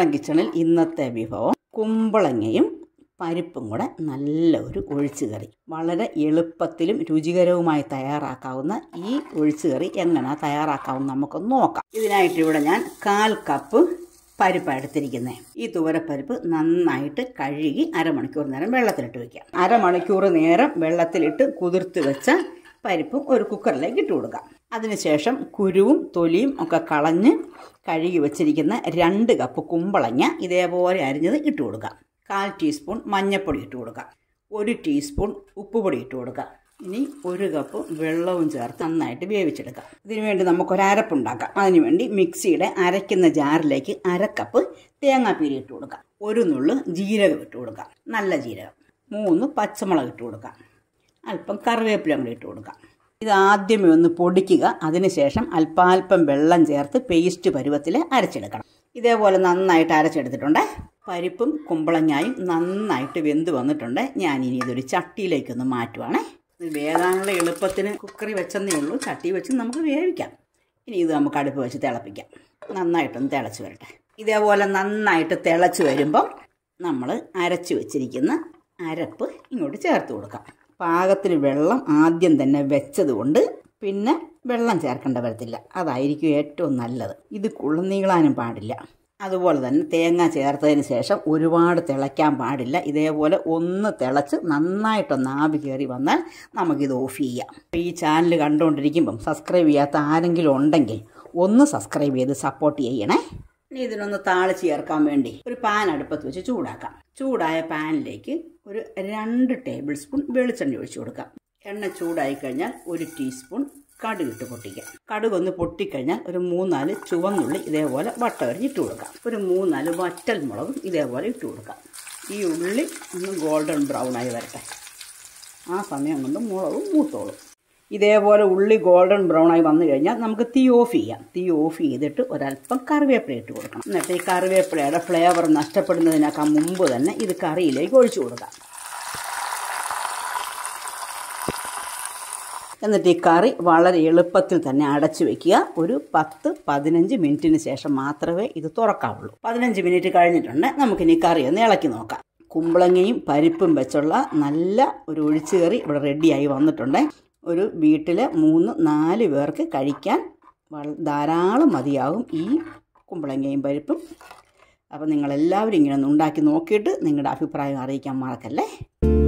നാടൻ കിച്ചണിൽ ഇന്നത്തെ വിഭവം കുമ്പളങ്ങയും പരിപ്പും കൂടെ നല്ല ഒരു ഒഴിച്ചുകറി വളരെ എളുപ്പത്തിലും രുചികരവുമായി തയ്യാറാക്കാവുന്ന ഈ ഒഴിച്ചുകറി എങ്ങനെയാണ് തയ്യാറാക്കാവുന്ന നമുക്ക് നോക്കാം ഇതിനായിട്ട് ഇവിടെ ഞാൻ കാൽ കപ്പ് പരിപ്പ് എടുത്തിരിക്കുന്നത് ഈ തുവരപ്പരിപ്പ് നന്നായിട്ട് കഴുകി അരമണിക്കൂർ നേരം വെള്ളത്തിലിട്ട് വെക്കാം അരമണിക്കൂർ നേരം വെള്ളത്തിലിട്ട് കുതിർത്ത് വെച്ച പരിപ്പും ഒരു കുക്കറിലേക്ക് ഇട്ട് കൊടുക്കാം അതിനുശേഷം കുരുവും തൊലിയും ഒക്കെ കളഞ്ഞ് കഴുകി വെച്ചിരിക്കുന്ന രണ്ട് കപ്പ് കുമ്പളങ്ങ ഇതേപോലെ അരിഞ്ഞത് ഇട്ട് കൊടുക്കുക കാൽ ടീസ്പൂൺ മഞ്ഞൾപ്പൊടി ഇട്ട് കൊടുക്കുക ഒരു ടീസ്പൂൺ ഉപ്പുപൊടി ഇട്ട് കൊടുക്കുക ഇനി ഒരു കപ്പ് വെള്ളവും ചേർത്ത് നന്നായിട്ട് വേവിച്ചെടുക്കുക ഇതിനുവേണ്ടി നമുക്കൊരരപ്പുണ്ടാക്കാം അതിനുവേണ്ടി മിക്സിയുടെ അരയ്ക്കുന്ന ജാറിലേക്ക് അരക്കപ്പ് തേങ്ങാപ്പീരി ഇട്ട് കൊടുക്കുക ഒരു നുള്ളു ജീരകം ഇട്ട് കൊടുക്കുക നല്ല ജീരകം മൂന്ന് പച്ചമുളക് ഇട്ട് കൊടുക്കുക അല്പം കറിവേപ്പില കൂടി ഇട്ട് കൊടുക്കുക ഇത് ആദ്യമേ ഒന്ന് പൊടിക്കുക അതിനുശേഷം അല്പാൽപ്പം വെള്ളം ചേർത്ത് പേസ്റ്റ് പരുവത്തിൽ അരച്ചെടുക്കണം ഇതേപോലെ നന്നായിട്ട് അരച്ചെടുത്തിട്ടുണ്ട് പരിപ്പും കുമ്പളങ്ങായും നന്നായിട്ട് വെന്ത് വന്നിട്ടുണ്ട് ഞാൻ ഇനി ഇതൊരു ചട്ടിയിലേക്കൊന്ന് മാറ്റുവാണേ ഇത് വേദാനുള്ള എളുപ്പത്തിന് കുക്കറി വെച്ചെന്നേ ഉള്ളൂ ചട്ടി വെച്ച് നമുക്ക് വേവിക്കാം ഇനി ഇത് നമുക്ക് അടുപ്പ് വെച്ച് തിളപ്പിക്കാം നന്നായിട്ടൊന്ന് തിളച്ച് വരട്ടെ ഇതേപോലെ നന്നായിട്ട് തിളച്ച് വരുമ്പം നമ്മൾ അരച്ച് വെച്ചിരിക്കുന്ന അരപ്പ് ഇങ്ങോട്ട് ചേർത്ത് കൊടുക്കാം പാകത്തിന് വെള്ളം ആദ്യം തന്നെ വെച്ചത് കൊണ്ട് പിന്നെ വെള്ളം ചേർക്കേണ്ട വരത്തില്ല അതായിരിക്കും ഏറ്റവും നല്ലത് ഇത് കുളനീളാനും പാടില്ല അതുപോലെ തന്നെ തേങ്ങ ചേർത്തതിന് ശേഷം ഒരുപാട് തിളയ്ക്കാൻ പാടില്ല ഇതേപോലെ ഒന്ന് തിളച്ച് നന്നായിട്ടൊന്ന് ആവി കയറി വന്നാൽ നമുക്കിത് ഓഫ് ചെയ്യാം ഈ ചാനൽ കണ്ടുകൊണ്ടിരിക്കുമ്പം സബ്സ്ക്രൈബ് ചെയ്യാത്ത ആരെങ്കിലും ഉണ്ടെങ്കിൽ ഒന്ന് സബ്സ്ക്രൈബ് ചെയ്ത് സപ്പോർട്ട് ചെയ്യണേ ഇനി ഇതിനൊന്ന് താളി ചേർക്കാൻ വേണ്ടി ഒരു പാൻ അടുപ്പത്ത് വെച്ച് ചൂടാക്കാം ചൂടായ പാനിലേക്ക് ഒരു രണ്ട് ടേബിൾ സ്പൂൺ വെളിച്ചെണ്ണ ഒഴിച്ചു കൊടുക്കാം എണ്ണ ചൂടായി കഴിഞ്ഞാൽ ഒരു ടീസ്പൂൺ കടുകിട്ട് പൊട്ടിക്കാം ഒന്ന് പൊട്ടിക്കഴിഞ്ഞാൽ ഒരു മൂന്നാല് ചുവന്നുള്ളി ഇതേപോലെ വട്ടവരിഞ്ഞ് ഇട്ട് കൊടുക്കാം ഒരു മൂന്നാല് വറ്റൽ മുളകും ഇതേപോലെ ഇട്ട് കൊടുക്കാം ഈ ഉള്ളി ഒന്ന് ഗോൾഡൻ ബ്രൗൺ ആയി വരട്ടെ ആ സമയം കൊണ്ട് മുളകും മൂത്തോളും ഇതേപോലെ ഉള്ളി ഗോൾഡൻ ബ്രൗൺ ആയി വന്നു കഴിഞ്ഞാൽ നമുക്ക് തീ ഓഫ് ചെയ്യാം തീ ഓഫ് ചെയ്തിട്ട് ഒരല്പം കറിവേപ്പില ഇട്ട് കൊടുക്കണം എന്നിട്ട് ഈ കറിവേപ്പിലയുടെ ഫ്ലേവർ നഷ്ടപ്പെടുന്നതിനേക്കാൾ മുമ്പ് തന്നെ ഇത് കറിയിലേക്ക് ഒഴിച്ചു കൊടുക്കാം എന്നിട്ട് ഈ കറി വളരെ എളുപ്പത്തിൽ തന്നെ അടച്ചു വെക്കുക ഒരു പത്ത് പതിനഞ്ച് മിനിറ്റിന് ശേഷം മാത്രമേ ഇത് തുറക്കാവുള്ളൂ പതിനഞ്ച് മിനിറ്റ് കഴിഞ്ഞിട്ടുണ്ട് നമുക്കിനി കറി ഒന്ന് ഇളക്കി നോക്കാം കുമ്പളങ്ങയും പരിപ്പും വെച്ചുള്ള നല്ല ഒരു കറി ഇവിടെ റെഡിയായി വന്നിട്ടുണ്ട് ഒരു വീട്ടിൽ മൂന്ന് നാല് പേർക്ക് കഴിക്കാൻ ധാരാളം മതിയാകും ഈ കുമ്പളങ്ങയും പരിപ്പും അപ്പോൾ നിങ്ങളെല്ലാവരും ഇങ്ങനെ ഒന്ന് ഉണ്ടാക്കി നോക്കിയിട്ട് നിങ്ങളുടെ അഭിപ്രായം അറിയിക്കാൻ മറക്കല്ലേ